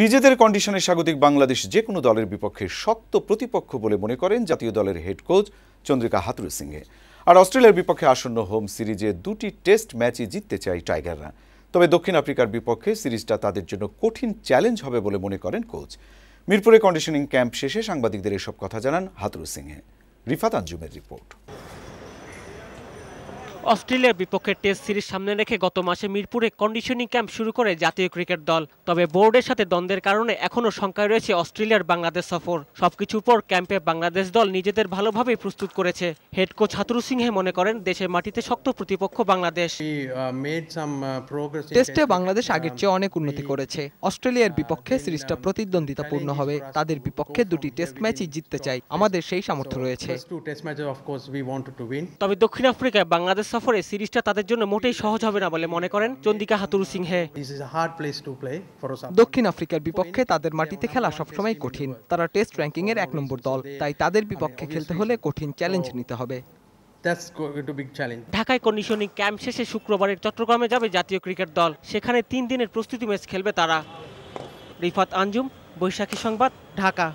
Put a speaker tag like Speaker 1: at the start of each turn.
Speaker 1: নিজেদের কন্ডিশনে স্বাগতিক বাংলাদেশ যে কোনো দলের বিপক্ষে শক্ত প্রতিপক্ষ বলে মনে করেন জাতীয় দলের head coach Chandika Hathurusingha আর অস্ট্রেলিয়ার বিপক্ষে আসন্ন হোম সিরিজে দুটি টেস্ট ম্যাচই জিততে চায় টাইগাররা তবে দক্ষিণ আফ্রিকার বিপক্ষে সিরিজটা তাদের জন্য কঠিন চ্যালেঞ্জ হবে বলে মনে করেন কোচ মিরপুরে কন্ডিশনিং ক্যাম্প শেষে সাংবাদিকদের এসব কথা জানান হাতুর সিংহে রিফাত আঞ্জুমের রিপোর্ট
Speaker 2: অস্ট্রেলিয়ার বিপক্ষে টেস্ট সিরিজ সামনে রেখে গত মাসে মিরপুরে কন্ডিশনিং ক্যাম্প শুরু করে জাতীয় ক্রিকেট দল তবে বোর্ডের সাথে দ্বন্দ্বের কারণে এখনও শঙ্কায় রয়েছে অস্ট্রেলিয়ার বাংলাদেশ সফর সবকিছুর পর ক্যাম্পে বাংলাদেশ দল নিজেদের ভালোভাবেই প্রস্তুত করেছে হেড কোচ হাতুরু সিংহে মনে করেন দেশের মাটিতে শক্ত প্রতিপক্ষ
Speaker 3: বাংলাদেশ uh, uh, টেস্টে বাংলাদেশ আগের চেয়ে অনেক উন্নতি করেছে অস্ট্রেলিয়ার বিপক্ষে সিরিজটা প্রতিদ্বন্দ্বিতাপূর্ণ হবে তাদের বিপক্ষে দুটি টেস্ট ম্যাচই জিততে চাই আমাদের সেই সামর্থ্য রয়েছে
Speaker 2: তবে দক্ষিণ আফ্রিকায় বাংলাদেশ সফরে সিরিজটা তাদের জন্য মোটেই সহজ হবে না বলে মনে করেন
Speaker 3: চন্দিকা হাতুরু সিংহে দক্ষিণ আফ্রিকার বিপক্ষে তাদের মাটিতে খেলা সবসময় কঠিন তারা টেস্ট র্যাঙ্কিং এর এক নম্বর দল তাই তাদের বিপক্ষে খেলতে হলে কঠিন চ্যালেঞ্জ নিতে হবে ঢাকায় কন্ডিশনিং
Speaker 2: ক্যাম্প শেষে শুক্রবারের চট্টগ্রামে যাবে জাতীয় ক্রিকেট দল সেখানে তিন দিনের প্রস্তুতি ম্যাচ খেলবে তারা রিফাত আঞ্জুম বৈশাখী সংবাদ ঢাকা